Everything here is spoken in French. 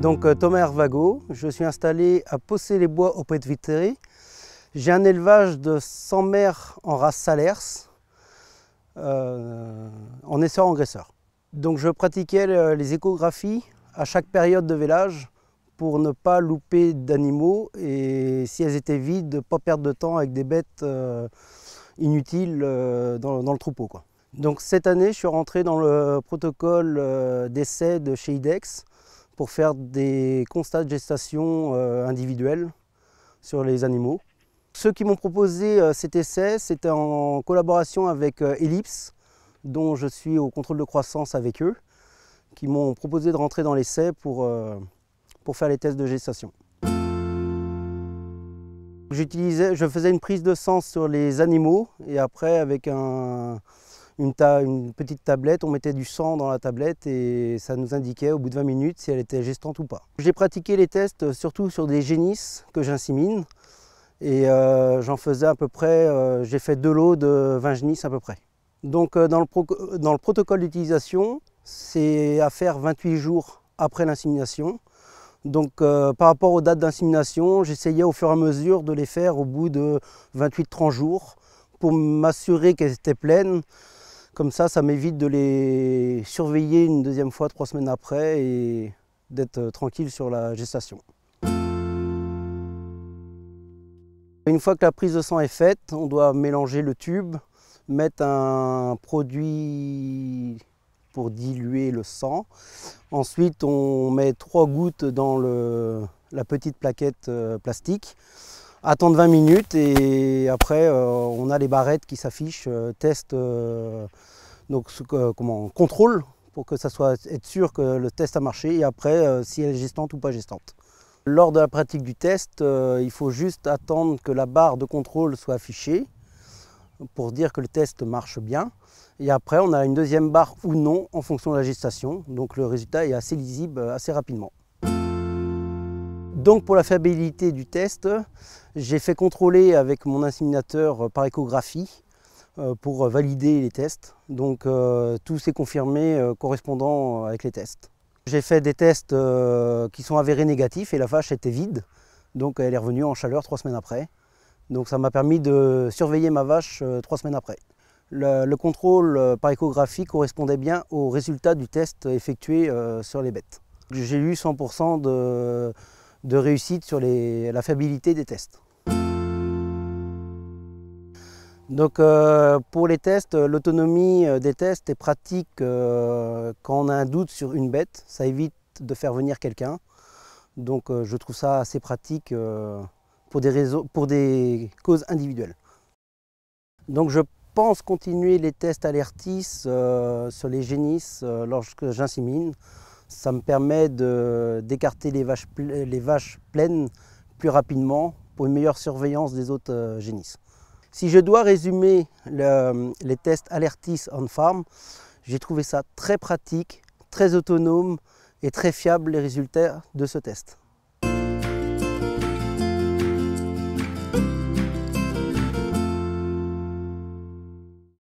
Donc euh, Thomas Hervago, je suis installé à Possé-les-Bois auprès de Vitry. J'ai un élevage de 100 mères en race Salers, euh, en essor-engraisseur. Donc je pratiquais euh, les échographies à chaque période de vélage pour ne pas louper d'animaux et si elles étaient vides, ne pas perdre de temps avec des bêtes inutiles dans, le troupeau. Donc cette année, je suis rentré dans le protocole d'essai de chez IDEX pour faire des constats de gestation euh, individuels sur les animaux. Ceux qui m'ont proposé euh, cet essai, c'était en collaboration avec euh, Ellipse, dont je suis au contrôle de croissance avec eux, qui m'ont proposé de rentrer dans l'essai pour, pour faire les tests de gestation. J'utilisais, je faisais une prise de sang sur les animaux et après avec un, une, petite tablette, on mettait du sang dans la tablette et ça nous indiquait au bout de 20 minutes si elle était gestante ou pas. J'ai pratiqué les tests euh, surtout sur des génisses que j'insimine et euh, j'en faisais à peu près, euh, j'ai fait deux lots de 20 génisses à peu près. Donc dans, le dans, le protocole d'utilisation, c'est à faire 28 jours après l'insémination. Donc par rapport aux dates d'insémination, j'essayais au fur et à mesure de les faire au bout de 28-30 jours pour m'assurer qu'elles étaient pleines. Comme ça, ça m'évite de les surveiller une deuxième fois trois semaines après et d'être euh, tranquille sur la gestation. Une fois que la prise de sang est faite, on doit mélanger le tube, mettre un produit pour diluer le sang. Ensuite, on met trois gouttes dans la petite plaquette euh, plastique attendre 20 minutes et après euh, on a les barrettes qui s'affichent, euh, test, euh, donc comment, contrôle pour que ça soit être sûr que le test a marché et après si elle est gestante ou pas gestante. Lors de la pratique du test, il faut juste attendre que la barre de contrôle soit affichée pour dire que le test marche bien. Et après, on a une deuxième barre ou non en fonction de la gestation. Donc le résultat est assez lisible assez rapidement. Donc pour la fiabilité du test, j'ai fait contrôler avec mon inséminateur euh, par échographie euh, pour euh, valider les tests. Donc tout s'est confirmé correspondant avec les tests. J'ai fait des tests qui sont avérés négatifs et la vache était vide. Donc elle est revenue en chaleur trois semaines après. Donc ça m'a permis de surveiller ma vache trois semaines après. Le, contrôle par échographie correspondait bien aux résultats du test effectué sur les bêtes. J'ai eu 100% de, de réussite sur la fiabilité des tests. Donc euh, pour les tests, euh, l'autonomie euh, des tests est pratique quand on a un doute sur une bête. Ça évite de faire venir quelqu'un. Donc je trouve ça assez pratique pour des, pour, des causes individuelles. Donc je pense continuer les tests alertis sur les génisses lorsque j'insémine. Ça me permet d'écarter les vaches, pleines plus rapidement pour une meilleure surveillance des autres euh, génisses. Si je dois résumer les tests Alertis on Farm, j'ai trouvé ça très pratique, très autonome et très fiable les résultats de ce test.